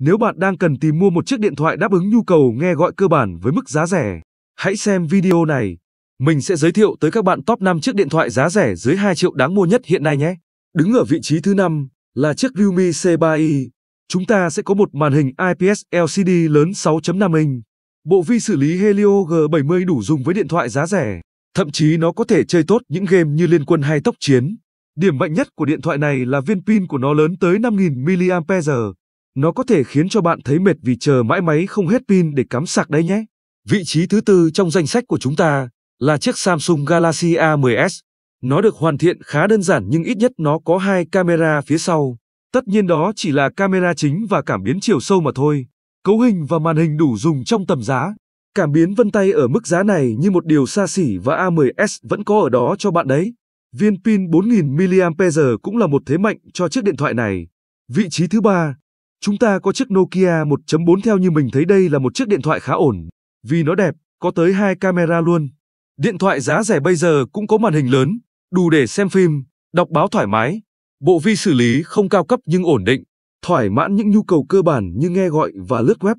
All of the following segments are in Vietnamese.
Nếu bạn đang cần tìm mua một chiếc điện thoại đáp ứng nhu cầu nghe gọi cơ bản với mức giá rẻ, hãy xem video này. Mình sẽ giới thiệu tới các bạn top 5 chiếc điện thoại giá rẻ dưới 2 triệu đáng mua nhất hiện nay nhé. Đứng ở vị trí thứ 5 là chiếc Realme C3i. Chúng ta sẽ có một màn hình IPS LCD lớn 6.5 inch. Bộ vi xử lý Helio G70 đủ dùng với điện thoại giá rẻ. Thậm chí nó có thể chơi tốt những game như Liên quân hay Tốc chiến. Điểm mạnh nhất của điện thoại này là viên pin của nó lớn tới 5.000 mAh nó có thể khiến cho bạn thấy mệt vì chờ mãi máy không hết pin để cắm sạc đấy nhé. Vị trí thứ tư trong danh sách của chúng ta là chiếc Samsung Galaxy A10s. Nó được hoàn thiện khá đơn giản nhưng ít nhất nó có hai camera phía sau. Tất nhiên đó chỉ là camera chính và cảm biến chiều sâu mà thôi. Cấu hình và màn hình đủ dùng trong tầm giá. Cảm biến vân tay ở mức giá này như một điều xa xỉ và A10s vẫn có ở đó cho bạn đấy. Viên pin 4000 mAh cũng là một thế mạnh cho chiếc điện thoại này. Vị trí thứ ba Chúng ta có chiếc Nokia 1.4 theo như mình thấy đây là một chiếc điện thoại khá ổn, vì nó đẹp, có tới hai camera luôn. Điện thoại giá rẻ bây giờ cũng có màn hình lớn, đủ để xem phim, đọc báo thoải mái. Bộ vi xử lý không cao cấp nhưng ổn định, thỏa mãn những nhu cầu cơ bản như nghe gọi và lướt web.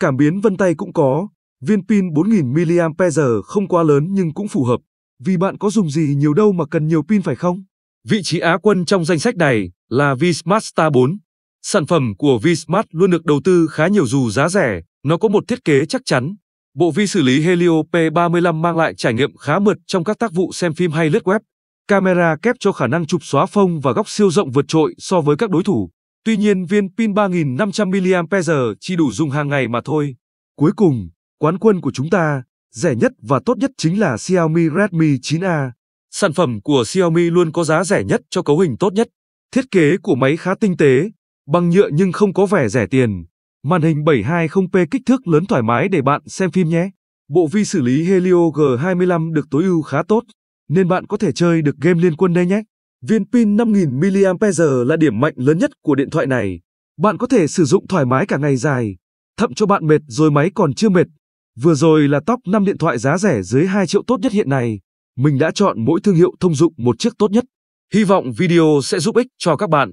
Cảm biến vân tay cũng có, viên pin 4000 mAh không quá lớn nhưng cũng phù hợp, vì bạn có dùng gì nhiều đâu mà cần nhiều pin phải không? Vị trí Á quân trong danh sách này là Vsmart Star 4. Sản phẩm của Vsmart luôn được đầu tư khá nhiều dù giá rẻ, nó có một thiết kế chắc chắn. Bộ vi xử lý Helio P35 mang lại trải nghiệm khá mượt trong các tác vụ xem phim hay lướt web. Camera kép cho khả năng chụp xóa phông và góc siêu rộng vượt trội so với các đối thủ. Tuy nhiên viên pin 3500 mAh chỉ đủ dùng hàng ngày mà thôi. Cuối cùng, quán quân của chúng ta, rẻ nhất và tốt nhất chính là Xiaomi Redmi 9A. Sản phẩm của Xiaomi luôn có giá rẻ nhất cho cấu hình tốt nhất. Thiết kế của máy khá tinh tế, bằng nhựa nhưng không có vẻ rẻ tiền. Màn hình 720p kích thước lớn thoải mái để bạn xem phim nhé. Bộ vi xử lý Helio G25 được tối ưu khá tốt, nên bạn có thể chơi được game liên quân đây nhé. Viên pin 5000 mAh là điểm mạnh lớn nhất của điện thoại này. Bạn có thể sử dụng thoải mái cả ngày dài, thậm cho bạn mệt rồi máy còn chưa mệt. Vừa rồi là top 5 điện thoại giá rẻ dưới 2 triệu tốt nhất hiện nay. Mình đã chọn mỗi thương hiệu thông dụng một chiếc tốt nhất. Hy vọng video sẽ giúp ích cho các bạn.